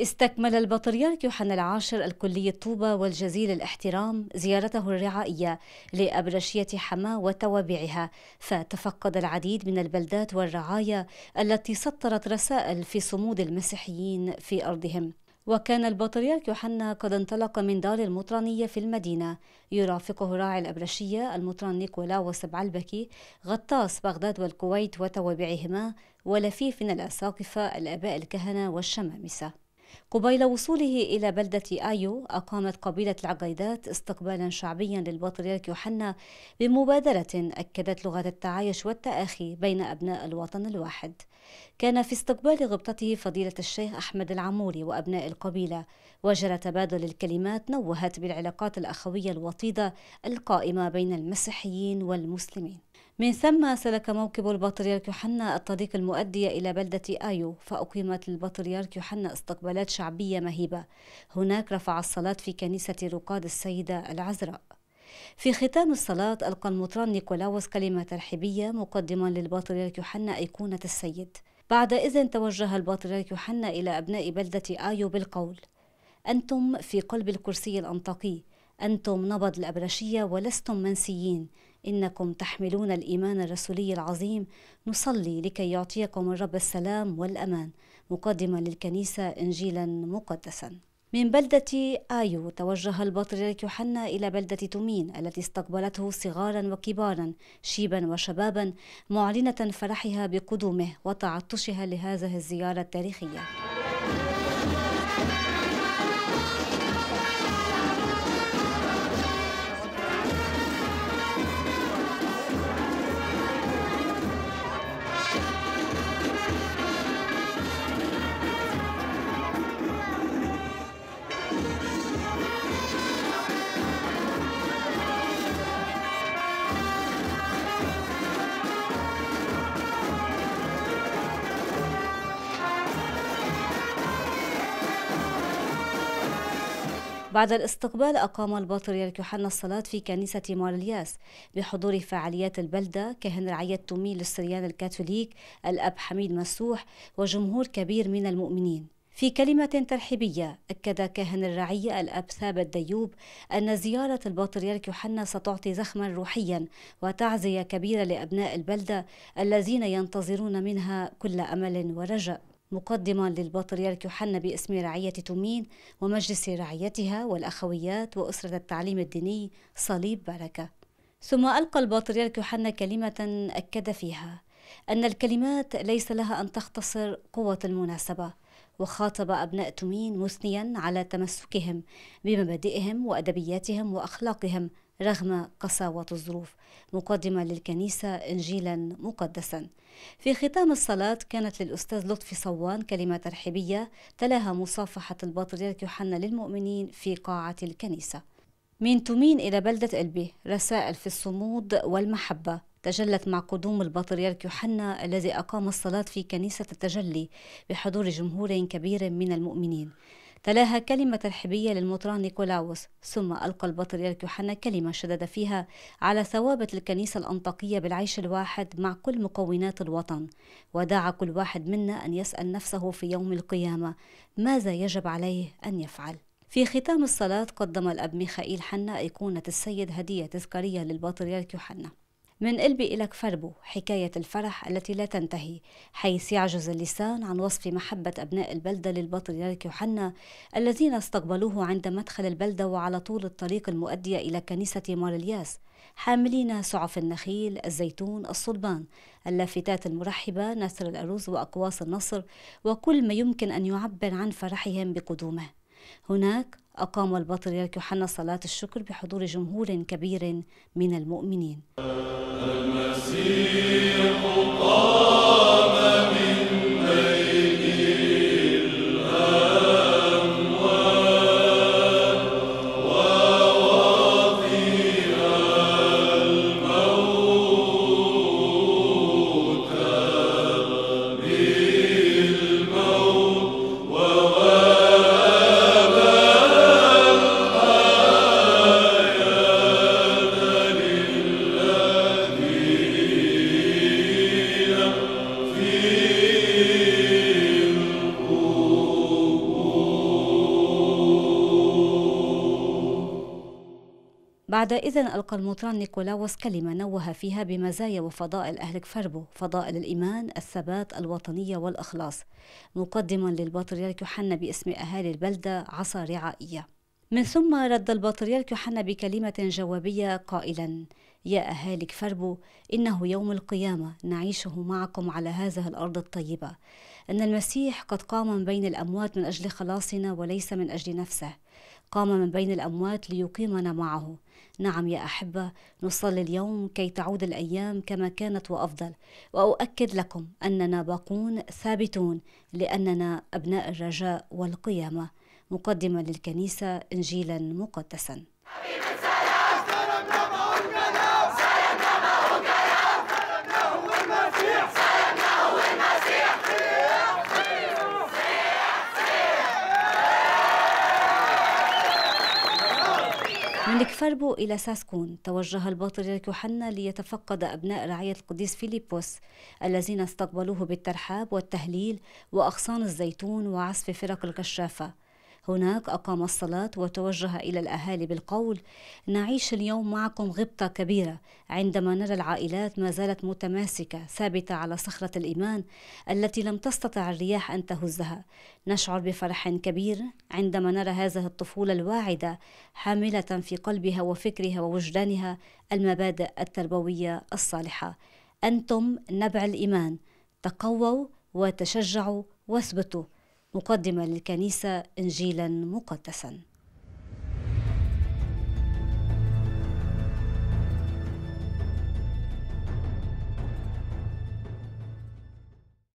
استكمل البطريرك يوحنا العاشر الكلي الطوبة والجزيل الاحترام زيارته الرعائية لأبرشية حما وتوابعها فتفقد العديد من البلدات والرعايا التي سطرت رسائل في صمود المسيحيين في أرضهم وكان البطريرك يوحنا قد انطلق من دار المطرانية في المدينة يرافقه راعي الأبرشية المطران نيكولا بعلبكي غطاس بغداد والكويت وتوابعهما ولفيف من الأساقفة الآباء الكهنة والشمامسة قبيل وصوله إلى بلدة آيو أقامت قبيلة العقيدات استقبالا شعبيا للبطريرك يوحنا بمبادرة أكدت لغة التعايش والتآخي بين أبناء الوطن الواحد كان في استقبال غبطته فضيلة الشيخ أحمد العموري وأبناء القبيلة وجرى تبادل الكلمات نوهت بالعلاقات الأخوية الوطيدة القائمة بين المسيحيين والمسلمين من ثم سلك موكب البطريرك يوحنا الطريق المؤدي إلى بلدة آيو فأقيمت البطريرك يوحنا استقبالات شعبية مهيبة هناك رفع الصلاة في كنيسة رقاد السيدة العذراء في ختام الصلاة ألقى المطران نيكولاوس كلمة ترحيبية مقدما للبطريرك يوحنا أيقونة السيد بعد إذن توجه البطريرك يوحنا إلى أبناء بلدة آيو بالقول أنتم في قلب الكرسي الأنطاكي أنتم نبض الأبرشية ولستم منسيين إنكم تحملون الإيمان الرسولي العظيم نصلي لكي يعطيكم الرب السلام والأمان مقدما للكنيسة إنجيلا مقدسا من بلدة آيو توجه البطريرك يوحنا إلى بلدة تومين التي استقبلته صغارا وكبارا شيبا وشبابا معلنة فرحها بقدومه وتعطشها لهذه الزيارة التاريخية بعد الاستقبال أقام البطريرك يوحنا الصلاة في كنيسة مار الياس بحضور فعاليات البلدة كهن رعية تومي للسريان الكاثوليك الأب حميد مسوح وجمهور كبير من المؤمنين في كلمة ترحيبية أكد كاهن الرعية الأب ثابت ديوب أن زيارة البطريرك يوحنا ستعطي زخما روحيا وتعزية كبيرة لأبناء البلدة الذين ينتظرون منها كل أمل ورجاء مقدما للبطريرك يوحنا باسم رعية تومين ومجلس رعيتها والأخويات وأسرة التعليم الديني صليب بركة ثم ألقى البطريرك يوحنا كلمة أكد فيها أن الكلمات ليس لها أن تختصر قوة المناسبة وخاطب أبناء تومين مثنيا على تمسكهم بمبادئهم وأدبياتهم وأخلاقهم رغم قساوة الظروف مقدما للكنيسة إنجيلا مقدسا في ختام الصلاة كانت للأستاذ لطفي صوان كلمة ترحيبية تلاها مصافحة البطريرك يوحنا للمؤمنين في قاعة الكنيسة من تومين إلى بلدة قلبي رسائل في الصمود والمحبة تجلت مع قدوم البطريرك يوحنا الذي أقام الصلاة في كنيسة التجلي بحضور جمهور كبير من المؤمنين تلاها كلمة ترحيبية للمطران نيكولاوس ثم ألقى البطريرك يوحنا كلمة شدد فيها على ثوابت الكنيسة الأنطاكية بالعيش الواحد مع كل مكونات الوطن ودعا كل واحد منا أن يسأل نفسه في يوم القيامة ماذا يجب عليه أن يفعل في ختام الصلاة قدم الأب ميخائيل حنا أيقونة السيد هدية تذكارية للبطريرك يوحنا من قلبي إلك فربو حكاية الفرح التي لا تنتهي حيث يعجز اللسان عن وصف محبة أبناء البلدة للبطريرك يوحنا الذين استقبلوه عند مدخل البلدة وعلى طول الطريق المؤدية إلى كنيسة الياس حاملين سعف النخيل، الزيتون، الصلبان، اللافتات المرحبة، نسر الأرز وأقواس النصر وكل ما يمكن أن يعبر عن فرحهم بقدومه هناك أقام البطريرك يوحنا صلاة الشكر بحضور جمهور كبير من المؤمنين المسيح قام من بعد إذن ألقى المطران نيكولاوس كلمة نوه فيها بمزايا وفضائل أهل كفربو فضائل الإيمان الثبات الوطنية والإخلاص مقدما للبطريرك يوحنا باسم أهالي البلدة عصا رعائية من ثم رد البطريرك يوحنا بكلمة جوابية قائلا يا أهالي كفربو إنه يوم القيامة نعيشه معكم على هذه الأرض الطيبة أن المسيح قد قام من بين الأموات من أجل خلاصنا وليس من أجل نفسه قام من بين الأموات ليقيمنا معه نعم يا أحبة نصلي اليوم كي تعود الأيام كما كانت وأفضل وأؤكد لكم أننا باقون ثابتون لأننا أبناء الرجاء والقيامة مقدما للكنيسة إنجيلا مقدسا من الكفربو إلى ساسكون توجه البطريرك يوحنا ليتفقد أبناء رعية القديس فيليبوس الذين استقبلوه بالترحاب والتهليل وأغصان الزيتون وعزف فرق الكشافة هناك أقام الصلاة وتوجه إلى الأهالي بالقول نعيش اليوم معكم غبطة كبيرة عندما نرى العائلات ما زالت متماسكة ثابتة على صخرة الإيمان التي لم تستطع الرياح أن تهزها نشعر بفرح كبير عندما نرى هذه الطفولة الواعدة حاملة في قلبها وفكرها ووجدانها المبادئ التربوية الصالحة أنتم نبع الإيمان تقووا وتشجعوا واثبتوا مقدما للكنيسة إنجيلا مقدسا